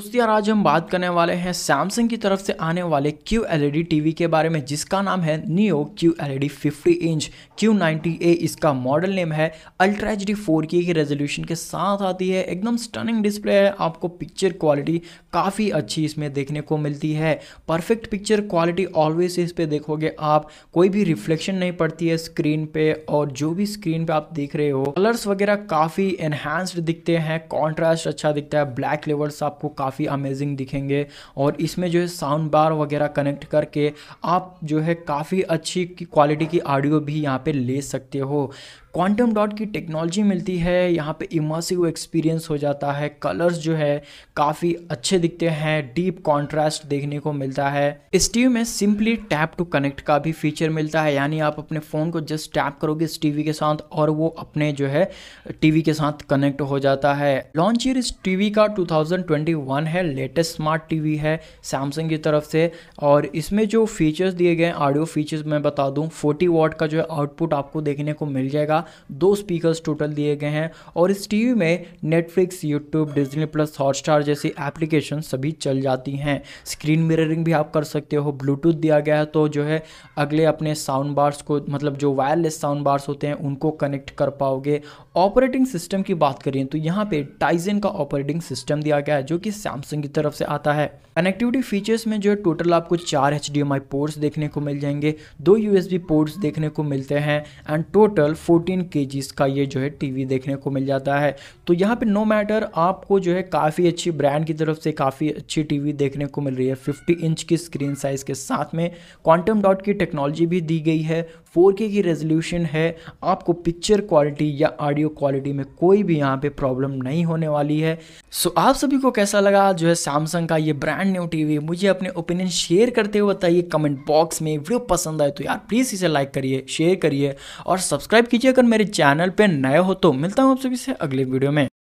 दोस्तों यार आज हम बात करने वाले हैं सैमसंग की तरफ से आने वाले क्यू एल टीवी के बारे में जिसका नाम है नियो क्यू एल 50 इंच ए इसका मॉडल नेम है अल्ट्रा एच डी फोर की रेजोल्यूशन के साथ आती है एकदम स्टनिंग डिस्प्ले है आपको पिक्चर क्वालिटी काफ़ी अच्छी इसमें देखने को मिलती है परफेक्ट पिक्चर क्वालिटी ऑलवेज इस पर देखोगे आप कोई भी रिफ्लेक्शन नहीं पड़ती है स्क्रीन पे और जो भी स्क्रीन पे आप देख रहे हो कलर्स वगैरह काफ़ी एनहेंस्ड दिखते हैं कॉन्ट्रास्ट अच्छा दिखता है ब्लैक लेवल्स आपको काफ़ी अमेजिंग दिखेंगे और इसमें जो है साउंड बार वगैरह कनेक्ट करके आप जो है काफ़ी अच्छी क्वालिटी की ऑडियो भी यहाँ पे ले सकते हो क्वांटम डॉट की टेक्नोलॉजी मिलती है यहाँ पे इमर्सिव एक्सपीरियंस हो जाता है कलर्स जो है काफ़ी अच्छे दिखते हैं डीप कॉन्ट्रास्ट देखने को मिलता है इस टीवी में सिंपली टैप टू कनेक्ट का भी फीचर मिलता है यानी आप अपने फ़ोन को जस्ट टैप करोगे इस टीवी के साथ और वो अपने जो है टीवी के साथ कनेक्ट हो जाता है लॉन्च ईयर इस टीवी का टू वन है लेटेस्ट स्मार्ट टीवी है सैमसंग की तरफ से और इसमें जो फीचर्स दिए गए हैं ऑडियो फीचर्स मैं बता दूं 40 वॉट का जो है आउटपुट आपको देखने को मिल जाएगा दो स्पीकर्स टोटल दिए गए हैं और इस टीवी में Netflix YouTube Disney plus Hotstar जैसी एप्लीकेशन सभी चल जाती हैं स्क्रीन मिररिंग भी आप कर सकते हो ब्लूटूथ दिया गया है तो जो है अगले अपने साउंड बार्स को मतलब जो वायरलेस साउंड बार्स होते हैं उनको कनेक्ट कर पाओगे ऑपरेटिंग सिस्टम की बात करें तो यहाँ पे टाइजन का ऑपरेटिंग सिस्टम दिया गया है जो कि सैमसंग की तरफ से आता है कनेक्टिविटी फीचर्स में जो है टोटल आपको चार एच पोर्ट्स देखने को मिल जाएंगे दो यू पोर्ट्स देखने को मिलते हैं एंड टोटल फोर्टीन के का ये जो है टीवी देखने को मिल जाता है तो यहाँ पे नो मैटर आपको जो है काफ़ी अच्छी ब्रांड की तरफ से काफ़ी अच्छी टीवी देखने को मिल रही है 50 इंच की स्क्रीन साइज़ के साथ में क्वांटम डॉट की टेक्नोलॉजी भी दी गई है फोर की रेजोल्यूशन है आपको पिक्चर क्वालिटी या ऑडियो क्वालिटी में कोई भी यहाँ पे प्रॉब्लम नहीं होने वाली है सो so, आप सभी को कैसा लगा जो है सैमसंग का ये ब्रांड न्यू टीवी मुझे अपने ओपिनियन शेयर करते हुए बताइए कमेंट बॉक्स में वीडियो पसंद आए तो यार प्लीज़ इसे लाइक करिए शेयर करिए और सब्सक्राइब कीजिए अगर मेरे चैनल पर नए हो तो मिलता हूँ आप सभी से अगले वीडियो में